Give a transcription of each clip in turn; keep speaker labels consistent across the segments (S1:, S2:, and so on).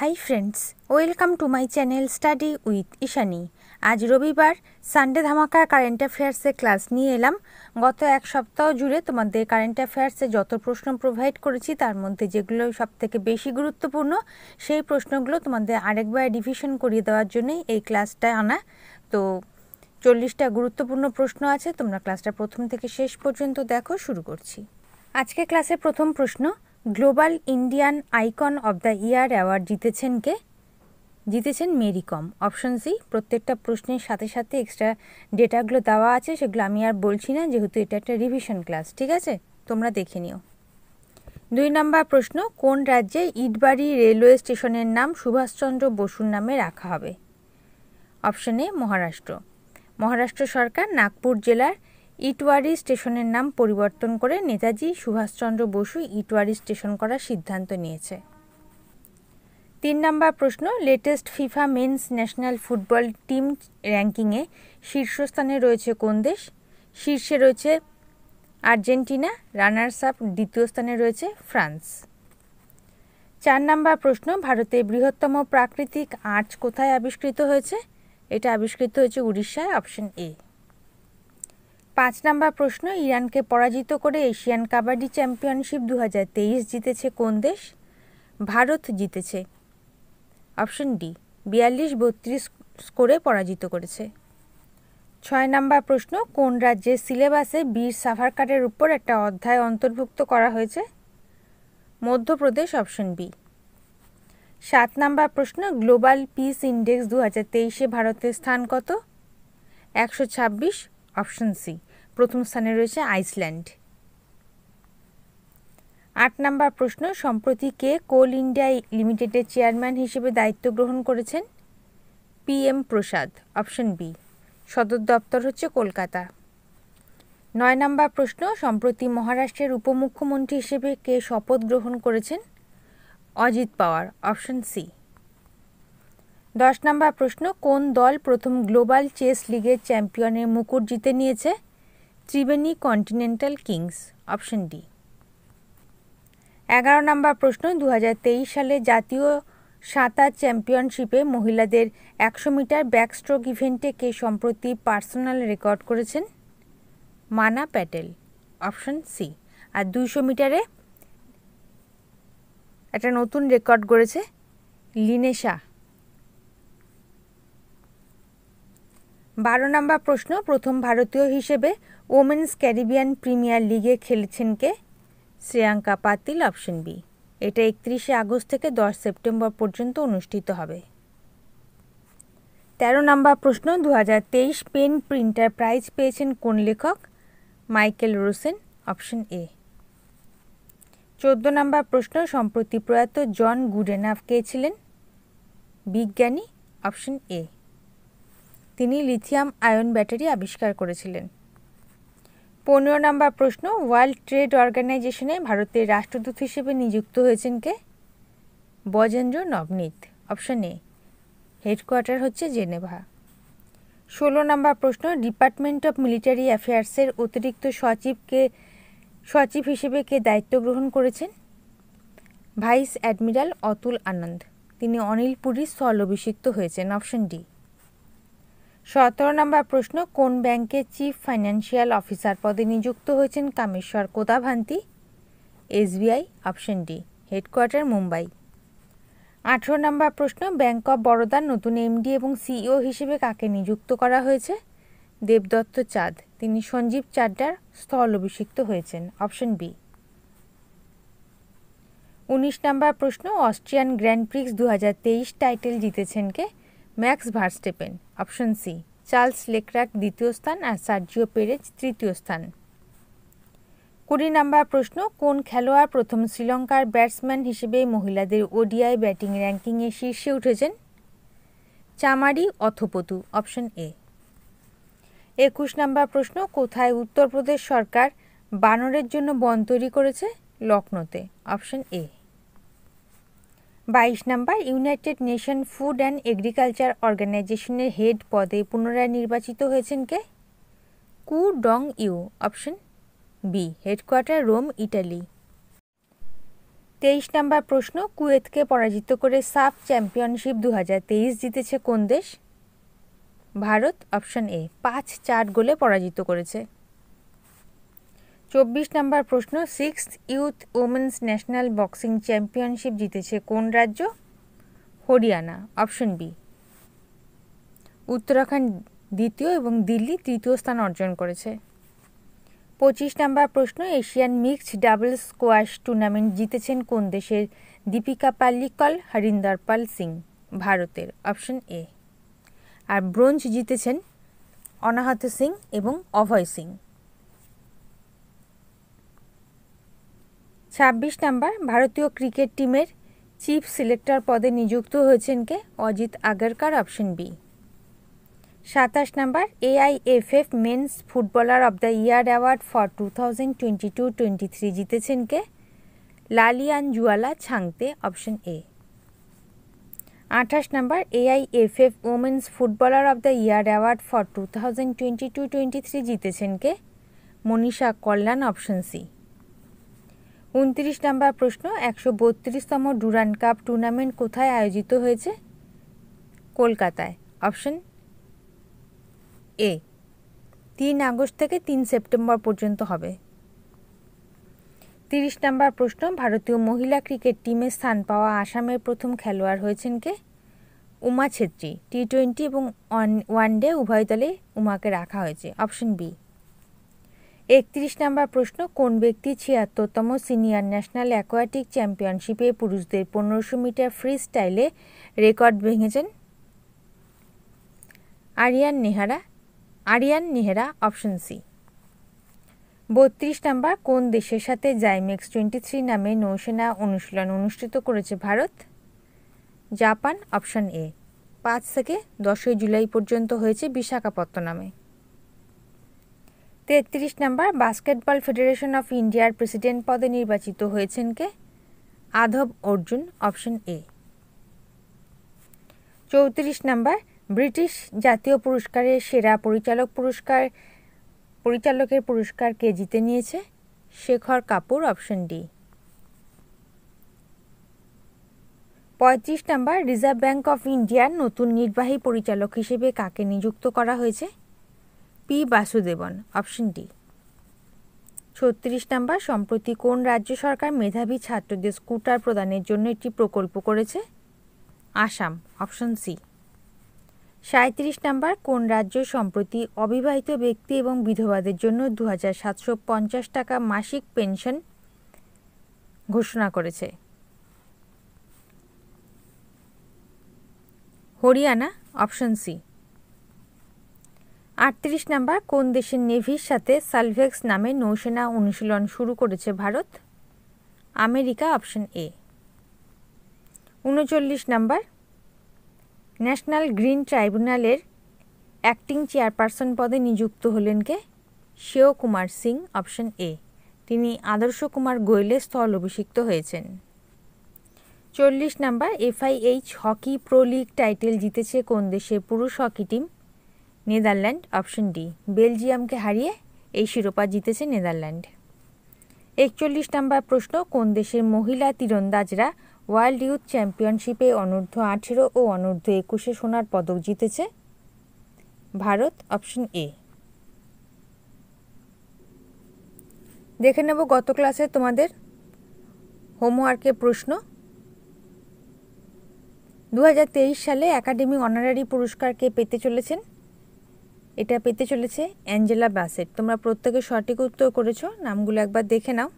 S1: high friends welcome to my channel study with Ishani আজ রবিবার Sunday ধামাকা কারেন্ট অ্যাফেয়ার্সে ক্লাস নিয়ে এলাম গত এক সপ্তাহ জুড়ে তোমাদের কারেন্ট অ্যাফেয়ার্সে যত প্রশ্ন প্রোভাইড করেছি তার মধ্যে যেগুলো সবথেকে বেশি গুরুত্বপূর্ণ সেই প্রশ্নগুলো তোমাদের আরেকবার ডিভিশন করিয়ে দেওয়ার জন্যই এই ক্লাসটা আনা তো চল্লিশটা গুরুত্বপূর্ণ প্রশ্ন আছে তোমরা ক্লাসটা প্রথম থেকে শেষ পর্যন্ত দেখো শুরু করছি আজকে ক্লাসে প্রথম প্রশ্ন global Indian icon of the year award জিতেছেন কে জিতেছেন মেরি কম অপশন সি প্রত্যেকটা প্রশ্নের সাথে সাথে এক্সট্রা ডেটাগুলো দেওয়া আছে সেগুলো আমি আর বলছি না যেহেতু এটা একটা রিভিশন ক্লাস ঠিক আছে তোমরা দেখে নিও দুই নম্বর প্রশ্ন কোন রাজ্যে ইটবাড়ি রেলওয়ে স্টেশনের নাম সুভাষচন্দ্র বসুর নামে রাখা হবে অপশন এ মহারাষ্ট্র মহারাষ্ট্র সরকার নাগপুর জেলার ইটওয়ারি স্টেশনের নাম পরিবর্তন করে নেতাজি সুভাষচন্দ্র বসু ইটওয়ারি স্টেশন করার সিদ্ধান্ত নিয়েছে তিন নম্বর প্রশ্ন latest FIFA men's national football team র্যাঙ্কিংয়ে শীর্ষস্থানে রয়েছে কোন দেশ শীর্ষে রয়েছে আর্জেন্টিনা রানার্স আপ দ্বিতীয় স্থানে রয়েছে ফ্রান্স চার নম্বর প্রশ্ন ভারতের বৃহত্তম প্রাকৃতিক আর্চ কোথায় আবিষ্কৃত হয়েছে এটা আবিষ্কৃত হয়েছে উড়িষ্যায় অপশন এ পাঁচ নম্বর প্রশ্ন ইরানকে পরাজিত করে এশিয়ান কাবাডি চ্যাম্পিয়নশিপ দু জিতেছে কোন দেশ ভারত জিতেছে অপশন ডি বিয়াল্লিশ বত্রিশ স্কোরে পরাজিত করেছে ছয় নম্বর প্রশ্ন কোন রাজ্যের সিলেবাসে বীর সাভারকারের উপর একটা অধ্যায় অন্তর্ভুক্ত করা হয়েছে মধ্যপ্রদেশ অপশন বি সাত নম্বর প্রশ্ন গ্লোবাল পিস ইন্ডেক্স দু হাজার তেইশে ভারতের স্থান কত একশো ছাব্বিশ অপশন সি প্রথম স্থানে রয়েছে আইসল্যান্ড আট নাম্বার প্রশ্ন সম্প্রতি কে কোল ইন্ডিয়া লিমিটেডের চেয়ারম্যান হিসেবে দায়িত্ব গ্রহণ করেছেন P M Prasad option B সদর দপ্তর হচ্ছে কলকাতা নয় নাম্বার প্রশ্ন সম্প্রতি মহারাষ্ট্রের উপমুখ্যমন্ত্রী হিসেবে কে শপথ গ্রহণ করেছেন অজিত পাওয়ার অপশন সি দশ নম্বর প্রশ্ন কোন দল প্রথম গ্লোবাল চেস লিগের চ্যাম্পিয়নের মুকুট জিতে নিয়েছে Triveni Continental Kings option D এগারো নম্বর প্রশ্ন দু সালে জাতীয় সাঁতার চ্যাম্পিয়নশিপে মহিলাদের একশো মিটার ব্যাকস্ট্রোক ইভেন্টে কে সম্প্রতি পার্সোনাল রেকর্ড করেছেন মানা প্যাটেল অপশন সি আর দুইশো মিটারে একটা নতুন রেকর্ড করেছে লিনেশা বারো নম্বর প্রশ্ন প্রথম ভারতীয় হিসেবে ওমেন্স ক্যারিবিয়ান প্রিমিয়ার লিগে খেলেছেন কে শ্রেয়াঙ্কা পাতিল অপশন বি এটা একত্রিশে আগস্ট থেকে দশ সেপ্টেম্বর পর্যন্ত অনুষ্ঠিত হবে তেরো নম্বর প্রশ্ন দু পেন প্রিন্টার প্রাইজ পেয়েছেন কোন লেখক মাইকেল রোসেন অপশন এ চোদ্দ নম্বর প্রশ্ন সম্প্রতি প্রয়াত জন গুডেনাফ কে ছিলেন বিজ্ঞানী অপশন এ তিনি লিথিয়াম আয়ন ব্যাটারি আবিষ্কার করেছিলেন পনেরো নম্বর প্রশ্ন ওয়ার্ল্ড ট্রেড অর্গানাইজেশনে ভারতের রাষ্ট্রদূত হিসেবে নিযুক্ত হয়েছেন কে Brajendra Navneet option A headquarter হচ্ছে জেনেভা ষোলো নম্বর প্রশ্ন ডিপার্টমেন্ট অফ মিলিটারি অ্যাফেয়ার্সের অতিরিক্ত সচিবকে সচিব হিসেবে কে দায়িত্ব গ্রহণ করেছেন ভাইস অ্যাডমিরাল অতুল আনন্দ তিনি অনিল পুরীর স্থল অভিষিক্ত হয়েছেন অপশন ডি সতেরো নম্বর প্রশ্ন কোন ব্যাংকে চিফ ফাইন্যান্সিয়াল অফিসার পদে নিযুক্ত হয়েছেন Kameshwar Kodavanti SBI option D headquarter Mumbai আঠেরো নম্বর প্রশ্ন ব্যাংক অব বরোদার নতুন এমডি এবং সিইও হিসেবে কাকে নিযুক্ত করা হয়েছে দেবদত্ত চাঁদ তিনি সঞ্জীব চাড্ডার স্থল অভিষিক্ত হয়েছেন অপশন বি উনিশ নম্বর প্রশ্ন অস্ট্রিয়ান গ্র্যান্ড প্রিক্স দু টাইটেল জিতেছেন কে Max Verstappen option C Charles Leclerc দ্বিতীয় স্থান আর সার্জিও পেরেজ তৃতীয় স্থান কুড়ি নাম্বার প্রশ্ন কোন খেলোয়াড় প্রথম শ্রীলঙ্কার ব্যাটসম্যান হিসেবে মহিলাদের ওডিআই ব্যাটিং র্যাঙ্কিংয়ে শীর্ষে উঠেছেন চামারি অথপতু অপশন এ একুশ নাম্বার প্রশ্ন কোথায় উত্তরপ্রদেশ সরকার বানরের জন্য বন তৈরি করেছে লখনৌতে অপশন এ বাইশ নম্বর United Nation food and agriculture অর্গানাইজেশনের হেড পদে পুনরায় নির্বাচিত হয়েছেন কে Qu Dongyu option B headquarter Rome Italy তেইশ নম্বর প্রশ্ন কুয়েতকে পরাজিত করে সাফ চ্যাম্পিয়নশিপ দু তেইশ জিতেছে কোন দেশ ভারত অপশন এ পাঁচ চার গোলে পরাজিত করেছে চব্বিশ নম্বর প্রশ্ন six youth women's national boxing championship জিতেছে কোন রাজ্য হরিয়ানা অপশন বি উত্তরাখণ্ড দ্বিতীয় এবং দিল্লি তৃতীয় স্থান অর্জন করেছে পঁচিশ নম্বর প্রশ্ন Asian mixed double squash tournament জিতেছেন কোন দেশের দীপিকা পাল্লিকল হরিন্দর পাল সিং ভারতের অপশন এ আর ব্রোঞ্জ জিতেছেন অনাহত সিং এবং অভয় সিং ছাব্বিশ নাম্বার ভারতীয় ক্রিকেট টিমের চিফ সিলেক্টর পদে নিযুক্ত হয়েছেন কে অজিত আগরকার অপশন বি সাতাশ number AIFF men's footballer of the year award for two thousand twenty two twenty three জিতেছেন কে Lallianzuala Chhangte option A আঠাশ number AIFF women's footballer of the year award for two thousand twenty two twenty three জিতেছেন কে Manisha Kalyan option C উনত্রিশ number প্রশ্ন একশো বত্রিশতম Duran cup tournament কোথায় আয়োজিত হয়েছে কলকাতায় অপশন এ তিন আগস্ট থেকে তিন সেপ্টেম্বর পর্যন্ত হবে তিরিশ নম্বর প্রশ্ন ভারতীয় মহিলা ক্রিকেট টিমে স্থান পাওয়া আসামের প্রথম খেলোয়াড় হয়েছেন কে উমা ছেত্রী টি টোয়েন্টি এবং ওয়ান ডে উভয় দলে উমাকে রাখা হয়েছে অপশন বি একত্রিশ নম্বর প্রশ্ন কোন ব্যক্তি ছিয়াত্তরতম সিনিয়র ন্যাশনাল অ্যাকোয়াটিক চ্যাম্পিয়নশিপে পুরুষদের পনেরোশো মিটার ফ্রি স্টাইলে রেকর্ড ভেঙেছেন আরিয়ান নেহারা আরিয়ান নেহরা অপশন সি বত্রিশ নম্বর কোন দেশের সাথে জাইমেক্স টোয়েন্টি থ্রি নামে নৌসেনা অনুশীলন অনুষ্ঠিত করেছে ভারত জাপান অপশন এ পাঁচ থেকে দশই জুলাই পর্যন্ত হয়েছে বিশাখাপত্তনামে তেত্রিশ নম্বর বাস্কেটবল ফেডারেশন অফ ইন্ডিয়ার প্রেসিডেন্ট পদে নির্বাচিত হয়েছেন কে আধব অর্জুন অপশন এ চৌত্রিশ নম্বর ব্রিটিশ জাতীয় পুরস্কারের সেরা পরিচালক পুরস্কার পরিচালকের পুরস্কার কে জিতে নিয়েছে শেখর কাপুর অপশন ডি পঁয়ত্রিশ নম্বর রিজার্ভ ব্যাঙ্ক অফ ইন্ডিয়ার নতুন নির্বাহী পরিচালক হিসেবে কাকে নিযুক্ত করা হয়েছে পি বাসুদেবন অপশন ডি ছত্রিশ নাম্বার সম্প্রতি কোন রাজ্য সরকার মেধাবী ছাত্রদের স্কুটার প্রদানের জন্য একটি প্রকল্প করেছে আসাম অপশন সি সাঁত্রিশ নাম্বার কোন রাজ্য সম্প্রতি অবিবাহিত ব্যক্তি এবং বিধবাদের জন্য দু হাজার সাতশো পঞ্চাশ টাকা মাসিক পেনশন ঘোষণা করেছে হরিয়ানা অপশন সি আটত্রিশ নাম্বার কোন দেশের নেভির সাথে সালভেক্স নামে নৌসেনা অনুশীলন শুরু করেছে ভারত আমেরিকা অপশন এ উনচল্লিশ নাম্বার ন্যাশনাল গ্রিন ট্রাইব্যুনালের অ্যাক্টিং চেয়ারপারসন পদে নিযুক্ত হলেন কে শিও কুমার সিং অপশন এ তিনি আদর্শ কুমার গোয়েলে স্থল অভিষিক্ত হয়েছেন চল্লিশ number FIH hockey pro league title জিতেছে কোন দেশের পুরুষ hockey team Netherland option D বেলজিয়ামকে হারিয়ে এই শিরোপা জিতেছে নেদারল্যান্ড একচল্লিশ নম্বর প্রশ্ন কোন দেশের মহিলা তীরন্দাজরা ওয়ার্ল্ড ইউথ চ্যাম্পিয়নশিপে অনূর্ধ্ব আঠেরো ও অনূর্ধ্ব একুশে সোনার পদক জিতেছে ভারত অপশন এ দেখে নেব গত ক্লাসে তোমাদের হোমওয়ার্কের প্রশ্ন দু সালে একাডেমি অনারারি পুরস্কারকে পেতে চলেছেন এটা পেতে চলেছে অ্যাঞ্জেলা ব্যাসেট তোমরা প্রত্যেকে সঠিক উত্তর করেছো নামগুলো একবার দেখে নাও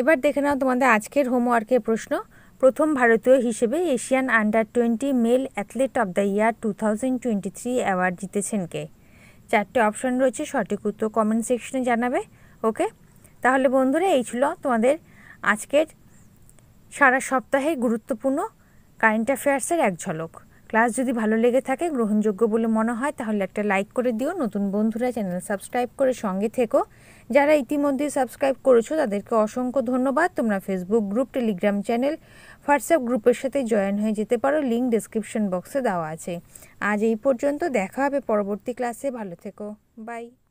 S1: এবার দেখে নাও তোমাদের আজকের হোমওয়ার্কের প্রশ্ন প্রথম ভারতীয় হিসেবে Asian under twenty male athlete of the year two thousand twenty three award জিতেছেন কে চারটে অপশন রয়েছে সঠিক উত্তর কমেন্ট সেকশনে জানাবে ওকে তাহলে বন্ধুরা এই ছিল তোমাদের আজকের সারা সপ্তাহে গুরুত্বপূর্ণ কারেন্ট অ্যাফেয়ার্সের এক ঝলক ক্লাস যদি ভালো লেগে থাকে গ্রহণযোগ্য বলে মনে হয় তাহলে একটা লাইক করে দিও নতুন বন্ধুরা চ্যানেল সাবস্ক্রাইব করে সঙ্গে থেকো যারা ইতিমধ্যে সাবস্ক্রাইব করেছো তাদেরকে অসংখ্য ধন্যবাদ তোমরা Facebook group Telegram channel WhatsApp গ্রুপের সাথে জয়েন হয়ে যেতে পারো লিঙ্ক ডিসক্রিপশন বক্সে দেওয়া আছে আজ এই পর্যন্ত দেখা হবে পরবর্তী ক্লাসে ভালো থেকো বাই